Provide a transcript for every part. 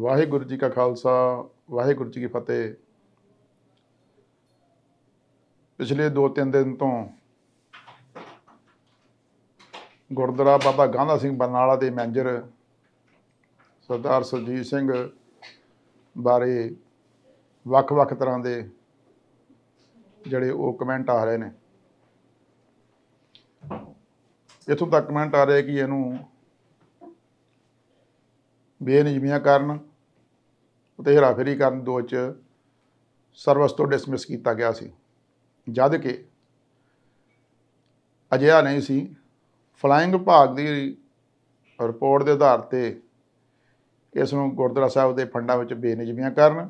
ਵਾਹਿਗੁਰੂ ਜੀ ਕਾ ਖਾਲਸਾ ਵਾਹਿਗੁਰੂ ਜੀ ਕੀ ਫਤਿਹ ਪਿਛਲੇ 2-3 ਦਿਨ ਤੋਂ ਗੁਰਦੁਆਰਾ ਬਾਬਾ ਗਾਂਧਾ ਸਿੰਘ ਬਰਨਾਲਾ ਦੇ ਮੈਨੇਜਰ ਸਰਦਾਰ ਸੁਜੀਤ ਸਿੰਘ ਬਾਰੇ ਵੱਖ-ਵੱਖ ਤਰ੍ਹਾਂ ਦੇ ਜਿਹੜੇ ਉਹ ਕਮੈਂਟ ਆ ਰਹੇ ਨੇ ਇਥੋਂ ਤੱਕ ਕਮੈਂਟ ਆ ਰਹੇ ਕਿ ਇਹਨੂੰ ਬੇਨਿਯਮੀਆਂ ਕਰਨ ਅਤੇ ਹਰਾਫੇਰੀ ਕਰਨ ਦੋ ਚ ਸਰਵਿਸ ਤੋਂ ਡਿਸਮਿਸ ਕੀਤਾ ਗਿਆ ਸੀ ਜਦ ਕਿ ਅਜਿਹਾ ਨਹੀਂ ਸੀ ਫਲਾਈਂਗ ਭਾਗ ਦੀ ਰਿਪੋਰਟ ਦੇ ਆਧਾਰ ਤੇ ਇਸ ਨੂੰ ਗੁਰਦੁਆਰਾ ਸਾਹਿਬ ਦੇ ਫੰਡਾਂ ਵਿੱਚ ਬੇਨਿਯਮੀਆਂ ਕਰਨ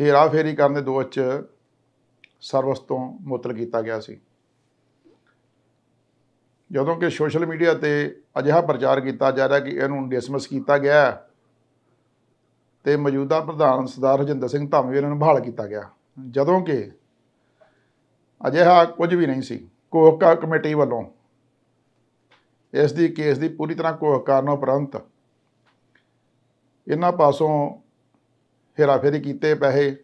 ਹੇਰਾਫੇਰੀ ਕਰਨ ਦੇ ਦੋ 'ਚ ਸਰਵਿਸ ਤੋਂ ਮੁਤਲ ਕੀਤਾ ਗਿਆ ਸੀ ਜਦੋਂ ਕਿ ਸੋਸ਼ਲ ਮੀਡੀਆ ਤੇ ਅਜਿਹਾ ਪ੍ਰਚਾਰ ਕੀਤਾ ਜਾ ਰਿਹਾ ਕਿ ਇਹਨੂੰ ਡਿਸਮਿਸ ਕੀਤਾ ਗਿਆ ਤੇ ਮੌਜੂਦਾ ਪ੍ਰਧਾਨ ਸਰਦਾਰ ਹਜਿੰਦਰ ਸਿੰਘ ਧਾਮੀ ਇਹਨਾਂ ਨੂੰ ਬਹਾਲ ਕੀਤਾ ਗਿਆ ਜਦੋਂ ਕਿ ਅਜਿਹਾ ਕੁਝ ਵੀ ਨਹੀਂ ਸੀ ਕੋਹਕਾ ਕਮੇਟੀ ਵੱਲੋਂ ਇਸ ਦੀ ਕੇਸ ਦੀ ਪੂਰੀ ਤਰ੍ਹਾਂ ਕੋਹਕ ਕਰਨ ਉਪਰੰਤ ਇਹਨਾਂ ਪਾਸੋਂ ਹੇਰਾਫੇਰੀ ਕੀਤੇ ਪੈਸੇ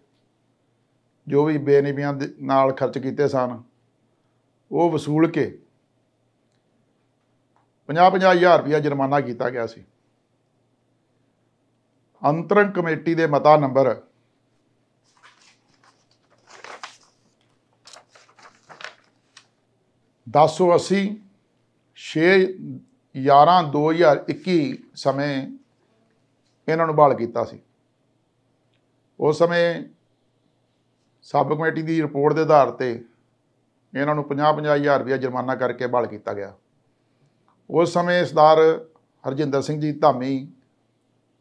ਜੋ ਵੀ ਬੇਨਿਬੀਆਂ ਨਾਲ ਖਰਚ ਕੀਤੇ ਸਨ ਉਹ ਵਸੂਲ ਕੇ 50-50000 ਰੁਪਇਆ ਜੁਰਮਾਨਾ ਕੀਤਾ ਗਿਆ ਸੀ ਅੰਤਰੰਗ ਕਮੇਟੀ ਦੇ ਮਤਾ ਨੰਬਰ 1080 6 11 2021 ਸਮੇਂ ਇਹਨਾਂ ਨੂੰ ਬਾਲ ਕੀਤਾ ਸੀ ਉਸ ਸਮੇਂ ਸਬ ਕਮੇਟੀ ਦੀ ਰਿਪੋਰਟ ਦੇ ਆਧਾਰ ਤੇ ਇਹਨਾਂ ਨੂੰ 50 50000 ਰੁਪਏ ਜੁਰਮਾਨਾ ਕਰਕੇ ਬਾਲ ਕੀਤਾ ਗਿਆ ਉਸ ਸਮੇਂ ਸਰਦਾਰ ਹਰਜਿੰਦਰ ਸਿੰਘ ਜੀ ਧਾਮੀ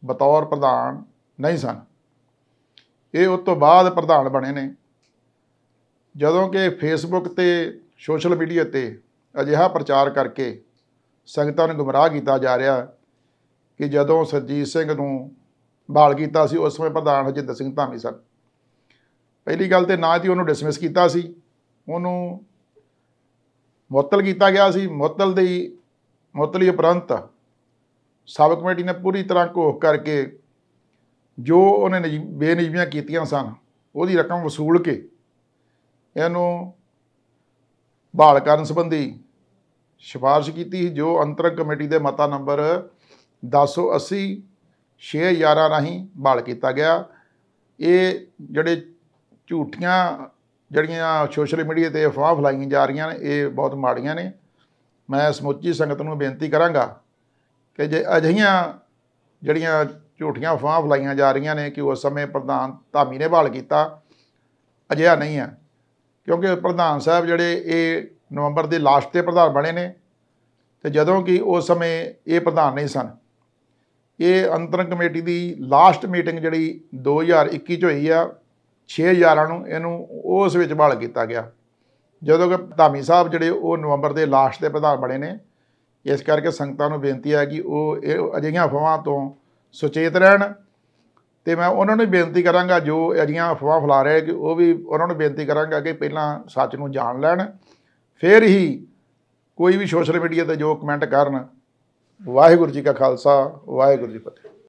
ਬਤੌਰ ਪ੍ਰਧਾਨ ਨਹੀਂ ਸਨ ਇਹ ਉਸ ਤੋਂ ਬਾਅਦ ਪ੍ਰਧਾਨ ਬਣੇ ਨੇ ਜਦੋਂ ਕਿ ਫੇਸਬੁੱਕ ਤੇ ਸੋਸ਼ਲ ਮੀਡੀਆ ਤੇ ਅਜਿਹਾ ਪ੍ਰਚਾਰ ਕਰਕੇ ਸੰਗਤਾਂ ਨੂੰ ਗੁੰਮਰਾਹ ਕੀਤਾ ਜਾ ਰਿਹਾ ਕਿ ਜਦੋਂ ਸਰਜੀਤ ਸਿੰਘ ਨੂੰ ਬਾਲ ਕੀਤਾ ਸੀ ਉਸ ਸਮੇਂ ਪ੍ਰਧਾਨ ਹਰਜਿੰਦਰ ਸਿੰਘ ਧਾਮੀ ਸਨ ਪਹਿਲੀ ਗੱਲ ਤੇ ਨਾ ਹੀ ਉਹਨੂੰ ਡਿਸਮਿਸ ਕੀਤਾ ਸੀ ਉਹਨੂੰ ਮੁਅਤਲ ਕੀਤਾ ਗਿਆ ਸੀ ਮੁਅਤਲ ਦੇ ਮੁਤਲੀ ਉਪਰੰਤ ਸਬ ਕਮੇਟੀ ਨੇ ਪੂਰੀ ਤਰ੍ਹਾਂ ਘੋਖ ਕਰਕੇ ਜੋ ਉਹਨੇ ਬੇਨਿਯਮੀਆਂ ਕੀਤੀਆਂ ਸਨ ਉਹਦੀ ਰਕਮ ਵਸੂਲ ਕੇ ਇਹਨੂੰ ਬਹਾਲ ਕਰਨ ਸੰਬੰਧੀ ਸਿਫਾਰਿਸ਼ ਕੀਤੀ ਜੋ ਅੰਤਰਕ ਕਮੇਟੀ ਦੇ ਮਤਾ ਨੰਬਰ 1080 611 ਰਾਹੀਂ ਬਹਾਲ ਕੀਤਾ ਗਿਆ ਇਹ ਜਿਹੜੇ ਝੂਠੀਆਂ ਜਿਹੜੀਆਂ ਸੋਸ਼ਲ ਮੀਡੀਆ ਤੇ ਅਫਵਾਹ ਫਲਾਈਆਂ ਜਾ ਰਹੀਆਂ ਨੇ ਇਹ ਬਹੁਤ ਮਾੜੀਆਂ ਨੇ ਮੈਂ ਸਮੁੱਚੀ ਸੰਗਤ ਨੂੰ ਬੇਨਤੀ ਕਰਾਂਗਾ ਕਿ ਜੇ ਅਜਿਹੀਆਂ ਜਿਹੜੀਆਂ ਝੂਠੀਆਂ ਅਫਵਾਹ ਫਲਾਈਆਂ ਜਾ ਰਹੀਆਂ ਨੇ ਕਿ ਉਸ ਸਮੇਂ ਪ੍ਰਧਾਨ ਧਾਮੀ ਨੇ ਬਾਲ ਕੀਤਾ ਅਜਿਹਾ ਨਹੀਂ ਹੈ ਕਿਉਂਕਿ ਪ੍ਰਧਾਨ ਸਾਹਿਬ ਜਿਹੜੇ ਇਹ ਨਵੰਬਰ ਦੇ ਲਾਸਟ ਤੇ ਪ੍ਰਧਾਨ ਬਣੇ ਨੇ ਤੇ ਜਦੋਂ ਕਿ ਉਸ ਸਮੇਂ ਇਹ ਪ੍ਰਧਾਨ ਨਹੀਂ ਸਨ ਇਹ ਅੰਤਰੰਗ ਕਮੇਟੀ ਦੀ ਲਾਸਟ ਮੀਟਿੰਗ ਜਿਹੜੀ 2021 ਚ ਹੋਈ ਆ 6000 ਨੂੰ ਇਹਨੂੰ ਉਸ ਵਿੱਚ ਬਾਲ ਕੀਤਾ ਗਿਆ ਜਦੋਂ ਕਿ ਧਾਮੀ ਸਾਹਿਬ ਜਿਹੜੇ ਉਹ ਨਵੰਬਰ ਦੇ ਲਾਸਟ ਦੇ ਪ੍ਰਧਾਨ ਬਣੇ ਨੇ ਇਸ ਕਰਕੇ ਸੰਗਤਾਂ ਨੂੰ ਬੇਨਤੀ ਹੈ ਕਿ ਉਹ ਅਜਿਹੀਆਂ ਅਫਵਾਹਾਂ ਤੋਂ ਸੁਚੇਤ ਰਹਿਣ ਤੇ ਮੈਂ ਉਹਨਾਂ ਨੂੰ ਬੇਨਤੀ ਕਰਾਂਗਾ ਜੋ ਅਜਿਹੀਆਂ ਅਫਵਾਹ ਫਲਾ ਰਹੇ ਕਿ ਉਹ ਵੀ ਉਹਨਾਂ ਨੂੰ ਬੇਨਤੀ ਕਰਾਂਗਾ ਕਿ ਪਹਿਲਾਂ ਸੱਚ ਨੂੰ ਜਾਣ ਲੈਣ ਫਿਰ ਹੀ ਕੋਈ ਵੀ ਸੋਸ਼ਲ ਮੀਡੀਆ ਤੇ ਜੋ ਕਮੈਂਟ ਕਰਨ ਵਾਹਿਗੁਰੂ ਜੀ ਕਾ ਖਾਲਸਾ ਵਾਹਿਗੁਰੂ ਜੀ ਫਤਿਹ